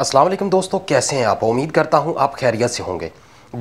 अस्सलाम वालेकुम दोस्तों कैसे हैं आप उम्मीद करता हूं आप खैरियत से होंगे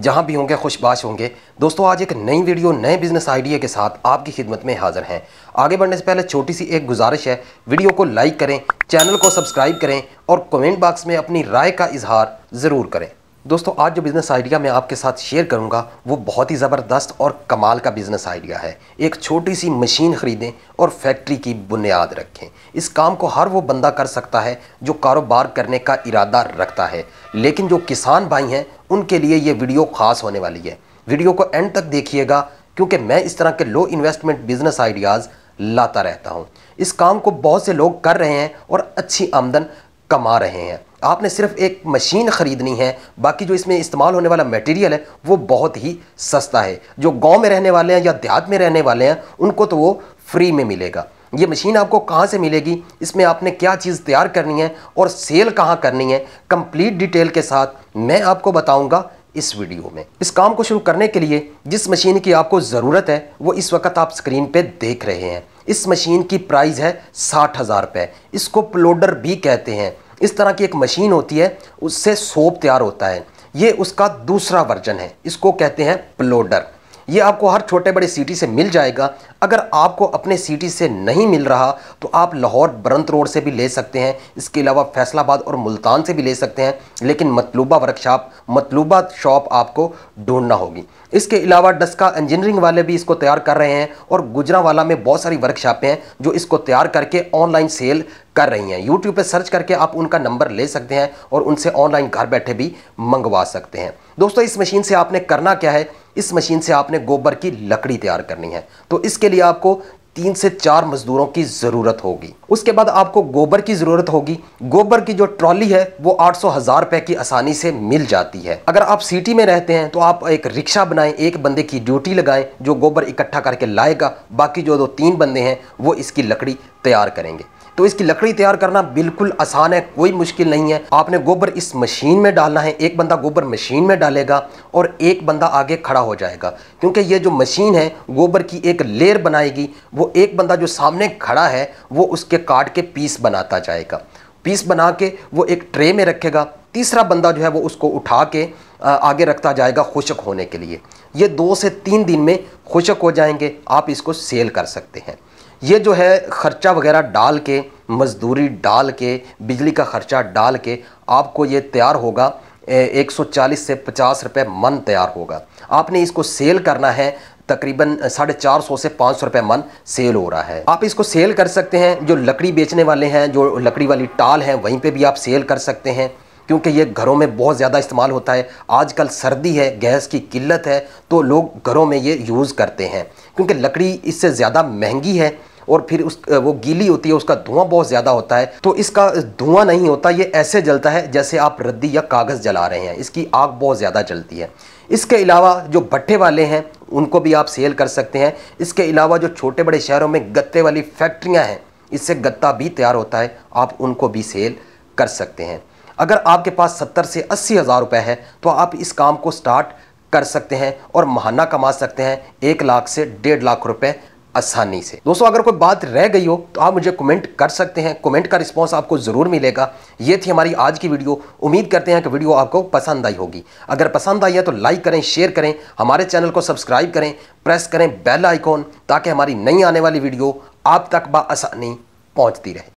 जहां भी होंगे खुशबाश होंगे दोस्तों आज एक नई वीडियो नए बिजनेस आइडिया के साथ आपकी खिदमत में हाजिर हैं आगे बढ़ने से पहले छोटी सी एक गुजारिश है वीडियो को लाइक करें चैनल को सब्सक्राइब करें और कमेंट बॉक्स में अपनी राय का इजहार ज़रूर करें दोस्तों आज जो बिज़नेस आइडिया मैं आपके साथ शेयर करूंगा वो बहुत ही ज़बरदस्त और कमाल का बिज़नेस आइडिया है एक छोटी सी मशीन ख़रीदें और फैक्ट्री की बुनियाद रखें इस काम को हर वो बंदा कर सकता है जो कारोबार करने का इरादा रखता है लेकिन जो किसान भाई हैं उनके लिए ये वीडियो ख़ास होने वाली है वीडियो को एंड तक देखिएगा क्योंकि मैं इस तरह के लो इन्वेस्टमेंट बिज़नेस आइडियाज़ लाता रहता हूँ इस काम को बहुत से लोग कर रहे हैं और अच्छी आमदन कमा रहे हैं आपने सिर्फ एक मशीन ख़रीदनी है बाकी जो इसमें इस्तेमाल होने वाला मटेरियल है वो बहुत ही सस्ता है जो गांव में रहने वाले हैं या देहात में रहने वाले हैं उनको तो वो फ्री में मिलेगा ये मशीन आपको कहाँ से मिलेगी इसमें आपने क्या चीज़ तैयार करनी है और सेल कहाँ करनी है कंप्लीट डिटेल के साथ मैं आपको बताऊँगा इस वीडियो में इस काम को शुरू करने के लिए जिस मशीन की आपको ज़रूरत है वो इस वक्त आप स्क्रीन पे देख रहे हैं इस मशीन की प्राइस है साठ हज़ार रुपये इसको प्लोडर भी कहते हैं इस तरह की एक मशीन होती है उससे सोप तैयार होता है ये उसका दूसरा वर्जन है इसको कहते हैं प्लोडर ये आपको हर छोटे बड़े सिटी से मिल जाएगा अगर आपको अपने सिटी से नहीं मिल रहा तो आप लाहौर बरंत रोड से भी ले सकते हैं इसके अलावा फैसलाबाद और मुल्तान से भी ले सकते हैं लेकिन मतलूबा वर्कशॉप मतलूबा शॉप आपको ढूंढना होगी इसके अलावा डस्का इंजीनियरिंग वाले भी इसको तैयार कर रहे हैं और गुजरावाला में बहुत सारी वर्कशॉपें हैं जो इसको तैयार करके ऑनलाइन सेल कर रही हैं यूट्यूब पर सर्च करके आप उनका नंबर ले सकते हैं और उनसे ऑनलाइन घर बैठे भी मंगवा सकते हैं दोस्तों इस मशीन से आपने करना क्या है इस मशीन से आपने गोबर की लकड़ी तैयार करनी है तो इसके लिए आपको तीन से चार मजदूरों की ज़रूरत होगी उसके बाद आपको गोबर की ज़रूरत होगी गोबर की जो ट्रॉली है वो आठ सौ हज़ार रुपये की आसानी से मिल जाती है अगर आप सिटी में रहते हैं तो आप एक रिक्शा बनाएं एक बंदे की ड्यूटी लगाएं जो गोबर इकट्ठा करके लाएगा बाकी जो दो तीन बंदे हैं वो इसकी लकड़ी तैयार करेंगे तो इसकी लकड़ी तैयार करना बिल्कुल आसान है कोई मुश्किल नहीं है आपने गोबर इस मशीन में डालना है एक बंदा गोबर मशीन में डालेगा और एक बंदा आगे खड़ा हो जाएगा क्योंकि ये जो मशीन है गोबर की एक लेयर बनाएगी वो एक बंदा जो सामने खड़ा है वो उसके काट के पीस बनाता जाएगा पीस बना के वो एक ट्रे में रखेगा तीसरा बंदा जो है वो उसको उठा के आगे रखता जाएगा खुशक होने के लिए ये दो से तीन दिन में खुशक हो जाएंगे आप इसको सेल कर सकते हैं ये जो है ख़र्चा वगैरह डाल के मज़दूरी डाल के बिजली का ख़र्चा डाल के आपको ये तैयार होगा 140 से 50 रुपए मन तैयार होगा आपने इसको सेल करना है तकरीबन साढ़े चार सौ से पाँच सौ रुपये मन सेल हो रहा है आप इसको सेल कर सकते हैं जो लकड़ी बेचने वाले हैं जो लकड़ी वाली टाल हैं वहीं पे भी आप सेल कर सकते हैं क्योंकि ये घरों में बहुत ज़्यादा इस्तेमाल होता है आजकल सर्दी है गैस की किल्लत है तो लोग घरों में ये यूज़ करते हैं क्योंकि लकड़ी इससे ज़्यादा महंगी है और फिर उस वो गीली होती है उसका धुआं बहुत ज़्यादा होता है तो इसका धुआं नहीं होता ये ऐसे जलता है जैसे आप रद्दी या कागज़ जला रहे हैं इसकी आग बहुत ज़्यादा जलती है इसके अलावा जो भट्टे वाले हैं उनको भी आप सेल कर सकते हैं इसके अलावा जो छोटे बड़े शहरों में गत्ते वाली फैक्ट्रियाँ हैं इससे गत्ता भी तैयार होता है आप उनको भी सेल कर सकते हैं अगर आपके पास सत्तर से अस्सी हज़ार रुपये है तो आप इस काम को स्टार्ट कर सकते हैं और महाना कमा सकते हैं एक लाख से डेढ़ लाख रुपए आसानी से दोस्तों अगर कोई बात रह गई हो तो आप मुझे कमेंट कर सकते हैं कमेंट का रिस्पॉन्स आपको ज़रूर मिलेगा ये थी हमारी आज की वीडियो उम्मीद करते हैं कि वीडियो आपको पसंद आई होगी अगर पसंद आई है तो लाइक करें शेयर करें हमारे चैनल को सब्सक्राइब करें प्रेस करें बेल आइकॉन ताकि हमारी नई आने वाली वीडियो आप तक बसानी पहुँचती रहे